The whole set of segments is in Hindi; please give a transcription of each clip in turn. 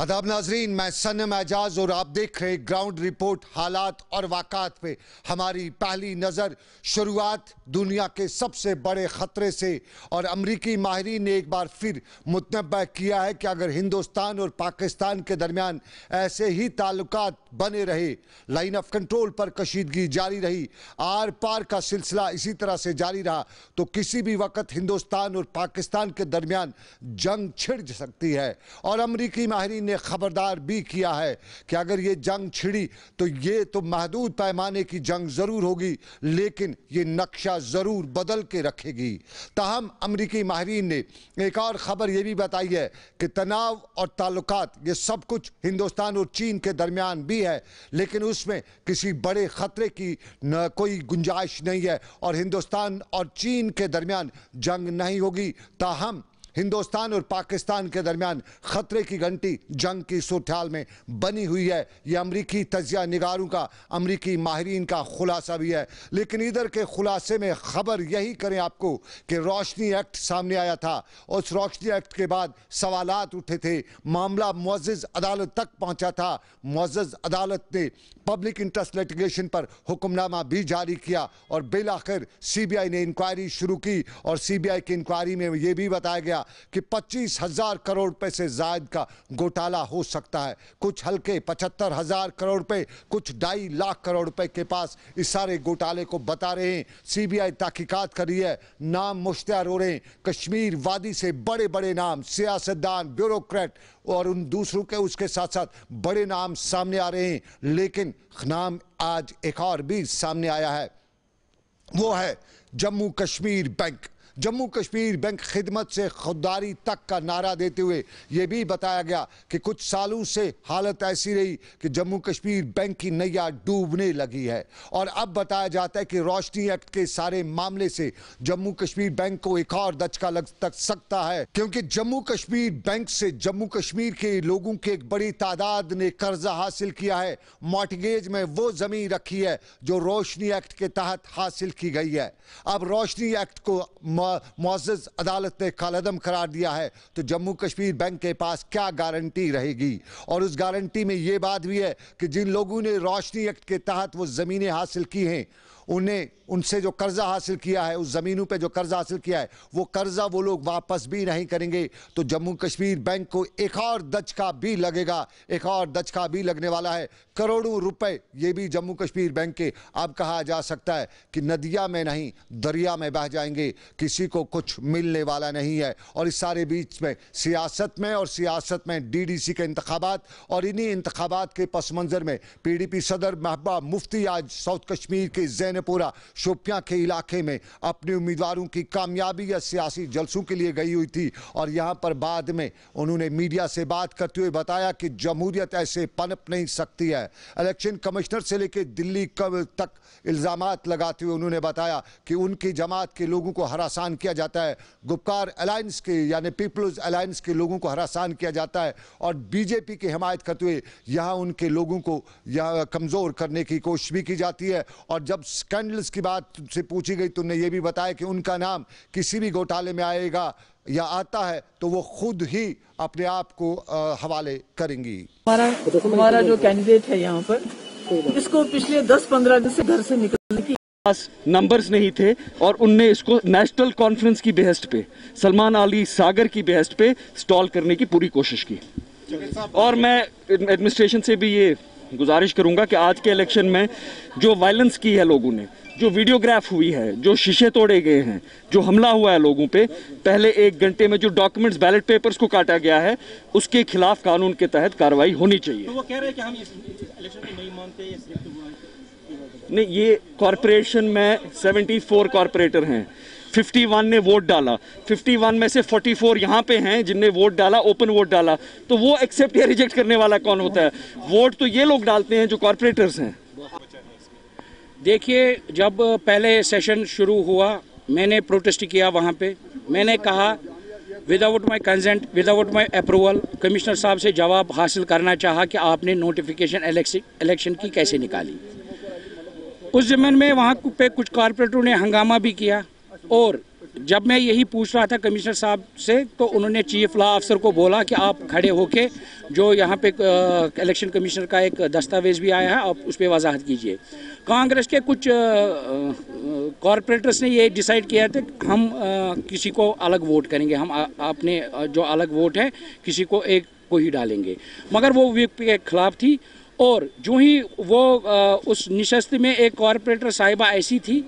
आदाब नाजरीन मैं सनम एजाज और आप देख रहे ग्राउंड रिपोर्ट हालात और वाक़ात पे हमारी पहली नज़र शुरुआत दुनिया के सबसे बड़े ख़तरे से और अमरीकी माहरीन ने एक बार फिर मुतनब किया है कि अगर हिंदुस्तान और पाकिस्तान के दरमियान ऐसे ही ताल्लुक बने रहे लाइन ऑफ कंट्रोल पर कशीदगी जारी रही आर पार का सिलसिला इसी तरह से जारी रहा तो किसी भी वक्त हिंदुस्तान और पाकिस्तान के दरमियान जंग छिड़ सकती है और अमरीकी माहरीन ने ख़बरदार भी किया है कि अगर ये जंग छिड़ी तो ये तो महदूद पैमाने की जंग ज़रूर होगी लेकिन ये नक्शा ज़रूर बदल के रखेगी तहम अमरीकी माहरीन ने एक और ख़बर यह भी बताई है कि तनाव और ताल्लुक ये सब कुछ हिंदुस्तान और चीन के दरमियान भी है लेकिन उसमें किसी बड़े ख़तरे की न कोई गुंजाइश नहीं है और हिंदुस्तान और चीन के दरमियान जंग नहीं होगी ताहम हिंदुस्तान और पाकिस्तान के दरमियान खतरे की घंटी जंग की सूरत में बनी हुई है यह अमरीकी तजिया निगारों का अमरीकी माहरीन का खुलासा भी है लेकिन इधर के खुलासे में खबर यही करें आपको कि रोशनी एक्ट सामने आया था उस रोशनी एक्ट के बाद सवाल उठे थे मामला मुआज़ अदालत तक पहुँचा था मुआज़ अदालत ने पब्लिक इंटरेस्ट लिटिगेशन पर हुक्मनामा भी जारी किया और बिल आखिर सी बी आई ने इंक्वायरी शुरू की और सी बी आई की इंक्वायरी में ये भी बताया गया कि पच्चीस हजार करोड़ रुपए से जायद का घोटाला हो सकता है कुछ हल्के पचहत्तर हजार करोड़ रुपए कुछ ढाई लाख करोड़ रुपए के पास इस सारे घोटाले को बता रहे हैं सीबीआई तहकीकत कर रही है नाम मुश्तार हो रहे हैं कश्मीर वादी से बड़े बड़े नाम सियासतदान ब्यूरोक्रेट और उन दूसरों के उसके साथ साथ बड़े नाम सामने आ रहे हैं लेकिन नाम आज एक और भी सामने आया है वो है जम्मू कश्मीर बैंक जम्मू कश्मीर बैंक खिदमत से खुददारी तक का नारा देते हुए ये भी बताया गया कि कुछ सालों से हालत ऐसी रही कि जम्मू कश्मीर बैंक की नैया डूबने लगी है और अब बताया जाता है कि रोशनी एक्ट के सारे मामले से जम्मू कश्मीर बैंक को एक और दचका लग तक सकता है क्योंकि जम्मू कश्मीर बैंक से जम्मू कश्मीर के लोगों की एक बड़ी तादाद ने कर्जा हासिल किया है मॉटगेज में वो जमीन रखी है जो रोशनी एक्ट के तहत हासिल की गई है अब रोशनी एक्ट को मुआज़ अदालत ने कालदम करार दिया है तो जम्मू कश्मीर बैंक के पास क्या गारंटी रहेगी और उस गारंटी में ये बात भी है कि जिन लोगों ने रोशनी एक्ट के तहत वो ज़मीनें हासिल की हैं उन्हें उनसे जो कर्ज़ा हासिल किया है उस ज़मीनों पे जो कर्ज़ा हासिल किया है वो कर्ज़ा वो लोग वापस भी नहीं करेंगे तो जम्मू कश्मीर बैंक को एक और दचका भी लगेगा एक और दचका भी लगने वाला है करोड़ों रुपए ये भी जम्मू कश्मीर बैंक के अब कहा जा सकता है कि नदिया में नहीं दरिया में बह जाएंगे किसी को कुछ मिलने वाला नहीं है और इस सारे बीच में सियासत में और सियासत में डी के इंतबात और इन्हीं इंतबात के पस मंज़र में पी सदर महबा मुफ्ती आज साउथ कश्मीर के जैन मैनेपुरा शोपिया के इलाके में अपने उम्मीदवारों की कामयाबी या सियासी जलसों के लिए गई हुई थी और यहाँ पर बाद में उन्होंने मीडिया से बात करते हुए बताया कि जमहूरियत ऐसे पनप नहीं सकती है इलेक्शन कमिश्नर से लेकर दिल्ली कब तक इल्ज़ाम लगाते हुए उन्होंने बताया कि उनकी जमात के लोगों को हरासान किया जाता है गुप्कार अलायंस के यानी पीपल्स अलायंस के लोगों को हरासान किया जाता है और बीजेपी की हमायत करते हुए यहाँ उनके लोगों को यहाँ कमज़ोर करने की कोशिश भी की जाती है और जब स्कैंडल्स की बात से पूछी गई तुमने ये भी बताया कि उनका नाम किसी भी घोटाले में आएगा या आता है तो वो खुद ही अपने आप को हवाले करेंगी हमारा जो कैंडिडेट है यहाँ पर इसको पिछले दस पंद्रह दिन से घर से निकलने की पास नंबर्स नहीं थे और उनने इसको नेशनल कॉन्फ्रेंस की बेहस्ट पे सलमान अली सागर की बेहस्ट पे स्टॉल करने की पूरी कोशिश की और मैं एडमिनिस्ट्रेशन से भी ये गुजारिश करूंगा कि आज के इलेक्शन में जो वायलेंस की है लोगों ने जो वीडियोग्राफ हुई है जो शीशे तोड़े गए हैं जो हमला हुआ है लोगों पे पहले एक घंटे में जो डॉक्यूमेंट्स बैलेट पेपर्स को काटा गया है उसके खिलाफ कानून के तहत कार्रवाई होनी चाहिए तो वो कह रहे हैं कि हम इस इलेक्शन को नहीं मानते नहीं ये कॉरपोरेशन में 74 कॉरपोरेटर हैं 51 ने वोट डाला 51 में से 44 फोर यहाँ पे हैं जिनने वोट डाला ओपन वोट डाला तो वो एक्सेप्ट या रिजेक्ट करने वाला कौन होता है वोट तो ये लोग डालते हैं जो कॉरपोरेटर्स हैं देखिए जब पहले सेशन शुरू हुआ मैंने प्रोटेस्ट किया वहाँ पे मैंने कहा without my consent without my approval commissioner साहब से जवाब हासिल करना चाहा कि आपने नोटिफिकेशन इलेक्शन की कैसे निकाली उस जमन में वहाँ पे कुछ कॉरपोरेटरों ने हंगामा भी किया और जब मैं यही पूछ रहा था कमिश्नर साहब से तो उन्होंने चीफ लॉ अफसर को बोला कि आप खड़े होके जो यहाँ पे इलेक्शन कमिश्नर का एक दस्तावेज भी आया है आप उस पर वजाहत कीजिए कांग्रेस के कुछ कॉरपोरेटर्स ने ये डिसाइड किया था कि हम आ, किसी को अलग वोट करेंगे हम अपने जो अलग वोट है किसी को एक को ही डालेंगे मगर वो व्यक्ति के खिलाफ थी और जो ही वो आ, उस निशस्त में एक कॉरपोरेटर साहिबा ऐसी थी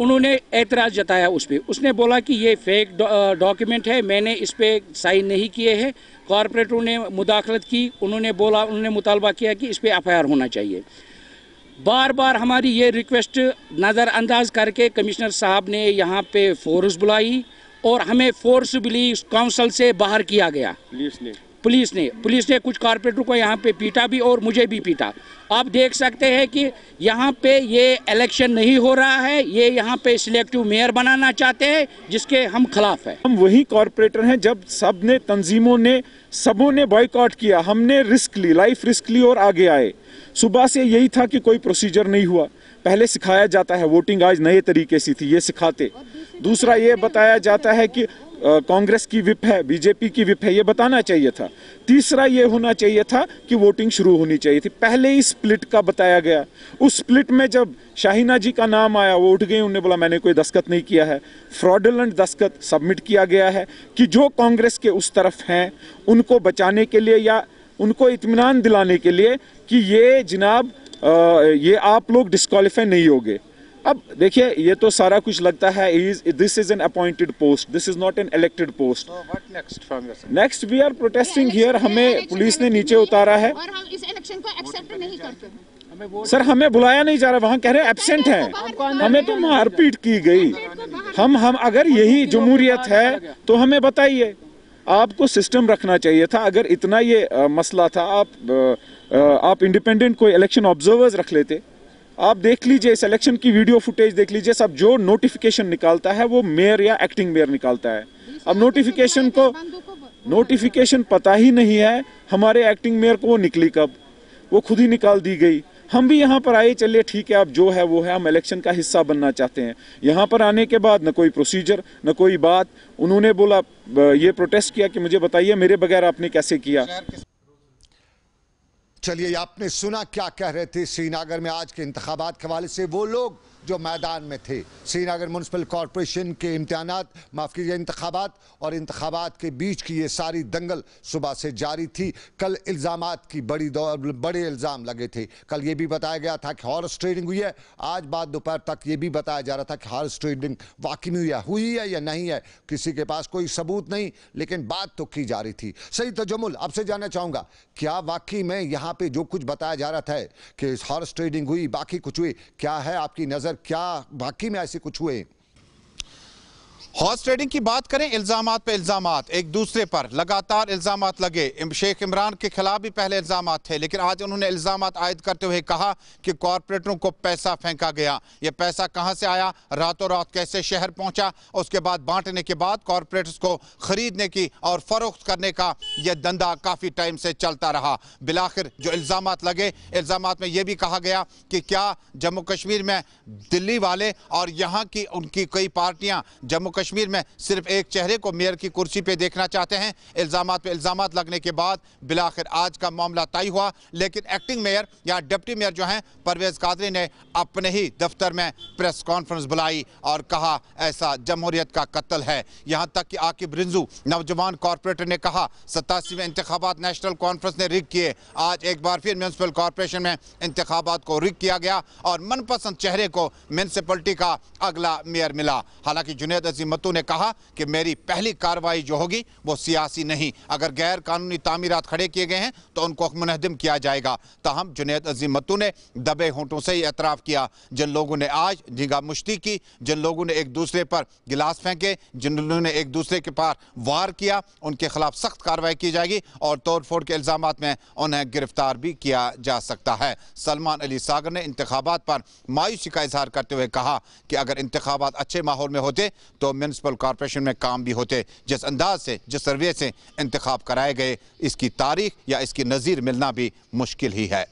उन्होंने एतराज़ जताया उस पर उसने बोला कि ये फेक डॉक्यूमेंट है मैंने इस पर साइन नहीं किए हैं कॉरपोरेटरों ने मुदाखलत की उन्होंने बोला उन्होंने मुतालबा किया कि इस पर एफ होना चाहिए बार बार हमारी ये रिक्वेस्ट नज़रअंदाज करके कमिश्नर साहब ने यहाँ पे फोर्स बुलाई और हमें फोर्सबली काउंसिल से बाहर किया गया पुलिस ने पुलिस ने कुछ कारपोरेटर को यहाँ पे पीटा भी और मुझे भी पीटा आप देख सकते हैं कि यहाँ पे ये इलेक्शन नहीं हो रहा है ये यहाँ पे सिलेक्टिव मेयर बनाना चाहते हैं जिसके हम खिलाफ है हम वही कारपोरेटर हैं जब सब ने तंजीमों ने सबों ने बॉयकॉट किया हमने रिस्क ली लाइफ रिस्क ली और आगे आए सुबह से यही था कि कोई प्रोसीजर नहीं हुआ पहले सिखाया जाता है वोटिंग आज नए तरीके से थी ये सिखाते दूसरा ये बताया जाता है कि कांग्रेस की विप है बीजेपी की विप है ये बताना चाहिए था तीसरा ये होना चाहिए था कि वोटिंग शुरू होनी चाहिए थी पहले ही स्प्लिट का बताया गया उस स्प्लिट में जब शाहिना जी का नाम आया वो उठ गई उन्होंने बोला मैंने कोई दस्खत नहीं किया है फ्रॉडलेंट दस्खत सबमिट किया गया है कि जो कांग्रेस के उस तरफ हैं उनको बचाने के लिए या उनको इतमान दिलाने के लिए कि ये जनाब ये आप लोग डिस्कालीफाई नहीं होगे अब देखिए ये तो सारा कुछ लगता है this is an appointed post this is not an elected post next we are protesting here हमें पुलिस ने नीचे उतारा है और हम इस इलेक्शन को एक्सेप्ट नहीं करते सर हमें बुलाया नहीं जा रहा वहाँ कह रहे एबसेंट तो है हमें तो मारपीट की गई तो हम हम अगर यही जमहूरियत है तो हमें बताइए आपको सिस्टम रखना चाहिए था अगर इतना ये मसला था आप इंडिपेंडेंट कोई इलेक्शन ऑब्जर्वर्स रख लेते आप देख लीजिए इस इलेक्शन की वीडियो फुटेज देख लीजिए सब जो नोटिफिकेशन निकालता है वो मेयर या एक्टिंग मेयर निकालता है अब नोटिफिकेशन को नोटिफिकेशन पता ही नहीं है हमारे एक्टिंग मेयर को वो निकली कब वो खुद ही निकाल दी गई हम भी यहाँ पर आए चलिए ठीक है अब जो है वो है हम इलेक्शन का हिस्सा बनना चाहते हैं यहाँ पर आने के बाद न कोई प्रोसीजर न कोई बात उन्होंने बोला ये प्रोटेस्ट किया कि मुझे बताइए मेरे बगैर आपने कैसे किया चलिए आपने सुना क्या कह रहे थे श्रीनगर में आज के इंतबात के हवाले से वो लोग जो मैदान में थे श्रीनगर म्यूनसिपल कॉरपोरेशन के इम्तहान माफ़ कीजिए इंतबात और इंतबात के बीच की ये सारी दंगल सुबह से जारी थी कल इल्ज़ाम की बड़ी दौर बड़े इल्ज़ाम लगे थे कल ये भी बताया गया था कि हॉर्स ट्रेडिंग हुई है आज बाद दोपहर तक ये भी बताया जा रहा था कि हॉर्स ट्रेडिंग वाकई हुई है हुई है या नहीं है किसी के पास कोई सबूत नहीं लेकिन बात तो की जा रही थी सही तजमुल आपसे जानना चाहूँगा क्या वाकई में यहाँ पर जो कुछ बताया जा रहा था कि हॉर्स ट्रेडिंग हुई बाकी कुछ हुई क्या है आपकी नज़र क्या वाकई में ऐसे कुछ हुए हॉर्स ट्रेडिंग की बात करें इल्ज़ाम पे इल्ज़ाम एक दूसरे पर लगातार इल्ज़ाम लगे शेख इमरान के खिलाफ भी पहले इल्ज़ाम थे लेकिन आज उन्होंने इल्ज़ाम आयद करते हुए कहा कि कॉरपोरेटरों को पैसा फेंका गया ये पैसा कहां से आया रातों रात कैसे शहर पहुंचा उसके बाद बांटने के बाद कॉरपोरेटर्स को ख़रीदने की और फ़रोख्त करने का यह धंधा काफ़ी टाइम से चलता रहा बिलाखिर जो इल्ज़ाम लगे इल्ज़ाम में यह भी कहा गया कि क्या जम्मू कश्मीर में दिल्ली वाले और यहाँ की उनकी कई पार्टियां जम्मू कश्मीर में सिर्फ एक चेहरे को मेयर की कुर्सी पर देखना चाहते हैं इल्ज़ाम पर इल्ज़ाम लगने के बाद बिलाखिर आज का मामला तय हुआ लेकिन एक्टिंग मेयर या डिप्टी मेयर जो हैं परवेज़ कादरी ने अपने ही दफ्तर में प्रेस कॉन्फ्रेंस बुलाई और कहा ऐसा जमहूरियत का कत्ल है यहाँ तक कि आकिब रिंजू नौजवान कॉरपोरेटर ने कहा सतासीवें इंतबात नेशनल कॉन्फ्रेंस ने रिक किए आज एक बार फिर म्यूनसिपल कॉरपोरेशन में इंतबात को रिक किया गया और मनपसंद चेहरे को म्यूनसिपलिटी का अगला मेयर मिला हालांकि जुनेद अजीम अजीमतों ने कहा कि मेरी पहली कार्रवाई जो होगी वो सियासी नहीं अगर गैर कानूनी तामीरत खड़े किए गए हैं तो उनको मुनहदम किया जाएगा तहम जुनेद अजीमतों ने दबे होंठों से ही एतराफ़ किया जिन लोगों ने आज निगाह मुश्ती की जिन लोगों ने एक दूसरे पर गिलास फेंके जिन लोगों ने एक दूसरे के पार वार किया उनके खिलाफ सख्त कार्रवाई की जाएगी और तोड़ फोड़ के इल्ज़ाम में उन्हें गिरफ्तार भी किया जा सकता है सलमान अली सागर ने इंतबात पर मायूसी का इजहार करते हुए कहा कि अगर इंतबात अच्छे माहौल में होते तो म्यूनसिपल कॉरपोरेशन में काम भी होते जिस अंदाज से जिस सर्वे से इंतखब कराए गए इसकी तारीख या इसकी नज़ीर मिलना भी मुश्किल ही है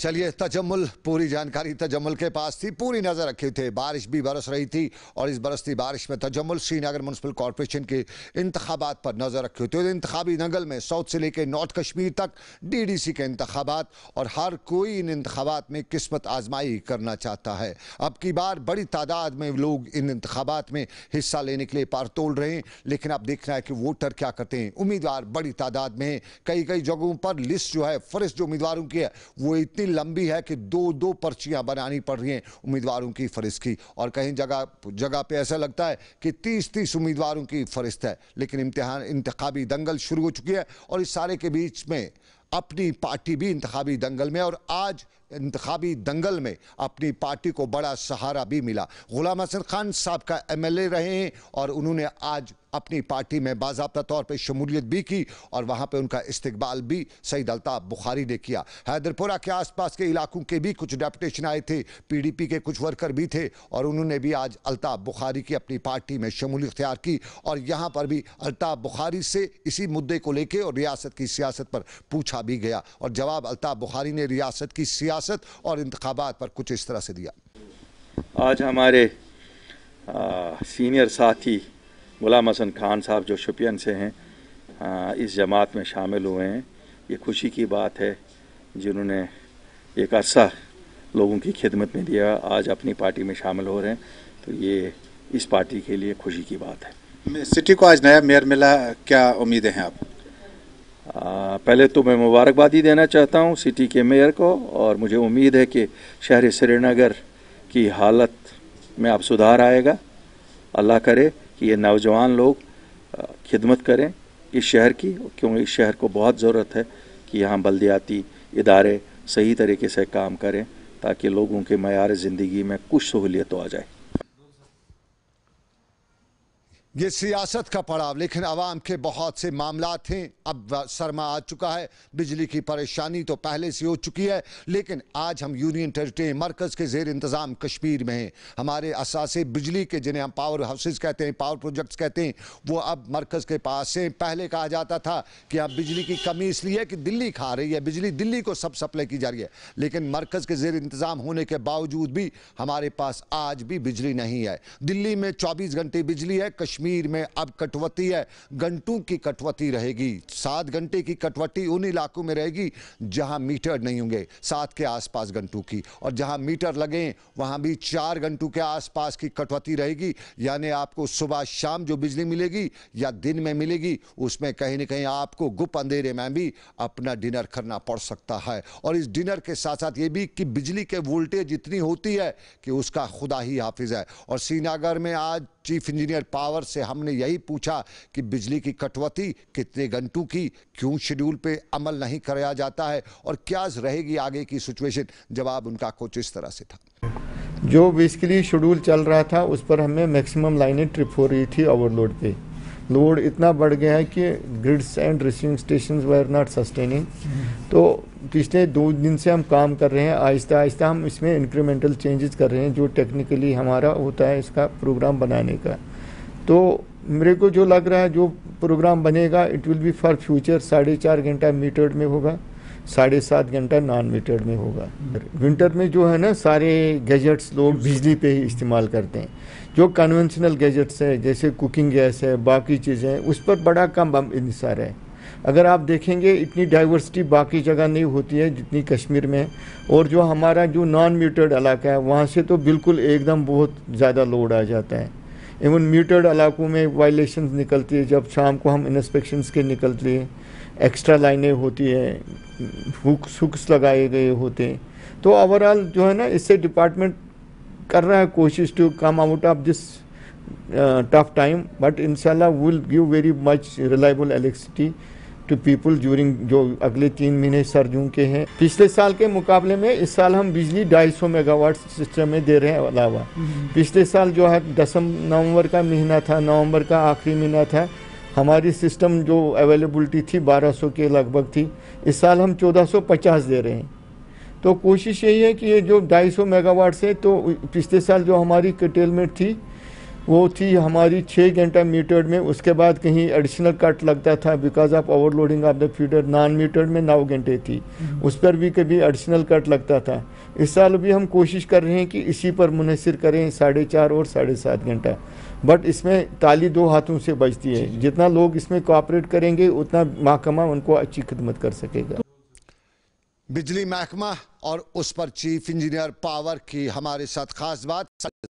चलिए तजमुल पूरी जानकारी तजम्मल के पास थी पूरी नज़र रखी थे बारिश भी बरस रही थी और इस बरसती बारिश में तजम्मल श्रीनगर म्यूनसिपल कॉरपोरेशन के इंतबात पर नज़र रखी थी तो इंतबी नगल में साउथ से लेकर नॉर्थ कश्मीर तक डी डी सी के इंतबात और हर कोई इन इंतबात में किस्मत आजमाई करना चाहता है अब की बार बड़ी तादाद में लोग इन इंतबात में हिस्सा लेने के लिए पारतोल रहे हैं लेकिन अब देखना है कि वोटर क्या करते हैं उम्मीदवार बड़ी तादाद में है कई कई जगहों पर लिस्ट जो है फहरिस्त जो उम्मीदवारों की है वो इतनी लंबी है कि दो दो पर्चियां बनानी पड़ रही हैं उम्मीदवारों की फरिस्त की और कहीं जगह जगह पे ऐसा लगता है कि तीस तीस उम्मीदवारों की फरिस्त है लेकिन इम्तहान इंतबी दंगल शुरू हो चुकी है और इस सारे के बीच में अपनी पार्टी भी इंतबी दंगल में और आज इंतबी दंगल में अपनी पार्टी को बड़ा सहारा भी मिला गुलाम हसन खान साहब का एमएलए रहे हैं और उन्होंने आज अपनी पार्टी में बाबा तौर पर शमूलियत भी की और वहाँ पर उनका इस्तबाल भी सईद अलताफ़ बुखारी ने किया हैदरपुरा के आसपास के इलाकों के भी कुछ डेपटेशन आए थे पी डी पी के कुछ वर्कर भी थे और उन्होंने भी आज अलताफ़ बुखारी की अपनी पार्टी में शमूलियत इख्तियार की और यहाँ पर भी अलताफ़ बुखारी से इसी मुद्दे को लेकर और रियासत की सियासत पर पूछा भी गया और जवाब अलताफ़ बुखारी ने रियासत की सियासत सियासत और इंतबात पर कुछ इस तरह से दिया आज हमारे आ, सीनियर साथी गुलाम हसन खान साहब जो शुपियन से हैं आ, इस जमात में शामिल हुए हैं ये खुशी की बात है जिन्होंने एक अरसा लोगों की खिदमत में दिया आज अपनी पार्टी में शामिल हो रहे हैं तो ये इस पार्टी के लिए खुशी की बात है सिटी को आज नया मेयर मिला क्या उम्मीदें हैं आप पहले तो मैं मुबारकबाद ही देना चाहता हूँ सिटी के मेयर को और मुझे उम्मीद है कि शहर श्रीनगर की हालत में आप सुधार आएगा अल्लाह करे कि ये नौजवान लोग खिदमत करें इस शहर की क्योंकि इस शहर को बहुत ज़रूरत है कि यहाँ बल्दियाती इदारे सही तरीके से काम करें ताकि लोगों के मैार ज़िंदगी में कुछ सहूलियत तो आ जाए ये सियासत का पड़ाव लेकिन आवाम के बहुत से मामला हैं अब सरमा आ चुका है बिजली की परेशानी तो पहले से हो चुकी है लेकिन आज हम यूनियन टेरिटरी मरकज़ के जेर इंतज़ाम कश्मीर में हैं हमारे असासे बिजली के जिन्हें हम पावर हाउसेज कहते हैं पावर प्रोजेक्ट्स कहते हैं वो अब मरकज़ के पास हैं पहले कहा जाता था कि अब बिजली की कमी इसलिए कि दिल्ली खा रही है बिजली दिल्ली को सब सप्लाई की जा रही है लेकिन मरकज़ के जेर इंतज़ाम होने के बावजूद भी हमारे पास आज भी बिजली नहीं है दिल्ली में चौबीस घंटे बिजली है कश्मीर कश्मीर में अब कटवती है घंटों की कटवती रहेगी सात घंटे की कटवती उन इलाकों में रहेगी जहां मीटर नहीं होंगे सात के आसपास घंटों की और जहां मीटर लगे वहां भी चार घंटों के आसपास की कटवती रहेगी यानी आपको सुबह शाम जो बिजली मिलेगी या दिन में मिलेगी उसमें कहीं ना कहीं आपको गुप अंधेरे में भी अपना डिनर करना पड़ सकता है और इस डिनर के साथ साथ ये भी कि बिजली के वोल्टेज इतनी होती है कि उसका खुदा ही हाफिज है और श्रीनगर में आज चीफ इंजीनियर पावर से हमने यही पूछा कि बिजली की कटौती कितने घंटों की क्यों शेड्यूल पे अमल नहीं कराया जाता है और क्या रहेगी आगे की सिचुएशन जवाब उनका कुछ इस तरह से था जो बेसिकली शेड्यूल चल रहा था उस पर हमें मैक्सिमम लाइनें ट्रिप हो रही थी ओवरलोड पे लोड इतना बढ़ गया है कि grids and receiving station we not sustaining तो पिछले दो दिन से हम काम कर रहे हैं आहिस्ता आहिस्ता हम इसमें इंक्रीमेंटल चेंजेस कर रहे हैं जो टेक्निकली हमारा होता है इसका प्रोग्राम बनाने का तो मेरे को जो लग रहा है जो प्रोग्राम बनेगा it will be for future साढ़े चार घंटा मीटर्ड में होगा साढ़े सात घंटा नॉन मीटर में होगा विंटर में जो है ना सारे गैजेट्स लोग बिजली पे ही इस्तेमाल करते हैं जो कन्वेंशनल गैजेट्स है जैसे कुकिंग गैस है बाकी चीज़ें उस पर बड़ा कम इंसार है अगर आप देखेंगे इतनी डाइवर्सिटी बाकी जगह नहीं होती है जितनी कश्मीर में और जो हमारा जो नॉन म्यूटेड इलाका है वहाँ से तो बिल्कुल एकदम बहुत ज़्यादा लोड आ जाता है इवन म्यूटेड इलाकों में वायलेशन निकलती है जब शाम को हम इंस्पेक्शन के निकलते हैं एक्स्ट्रा लाइनें होती हैं हुक्स हुक्स लगाए गए होते हैं तो ओवरऑल जो है ना इससे डिपार्टमेंट कर रहा है कोशिश to come out of this tough time but इनशाला will give very much reliable electricity to people during जो अगले तीन महीने सर्दियों के हैं पिछले साल के मुकाबले में इस साल हम बिजली ढाई सौ मेगावाट सिस्टम में दे रहे हैं अलावा हम्म। पिछले साल जो है दसम नवंबर का महीना था नवंबर का आखिरी महीना था हमारी सिस्टम जो अवेलेबलिटी थी 1200 के लगभग थी इस साल हम 1450 दे रहे हैं तो कोशिश यही है कि ये जो 250 मेगावाट से तो पिछले साल जो हमारी कटेलमेंट थी वो थी हमारी छः घंटा मीटर्ड में उसके बाद कहीं एडिशनल कट लगता था because of overloading of the feeder non metered में नौ घंटे थी हम्म। उस पर भी कभी एडिशनल कट लगता था इस साल भी हम कोशिश कर रहे हैं कि इसी पर मुनसर करें साढ़े चार और साढ़े सात घंटा बट इसमें ताली दो हाथों से बजती है जितना लोग इसमें कोऑपरेट करेंगे उतना महकमा उनको अच्छी खिदमत कर सकेगा बिजली महकमा और उस पर चीफ इंजीनियर पावर की हमारे साथ खास बात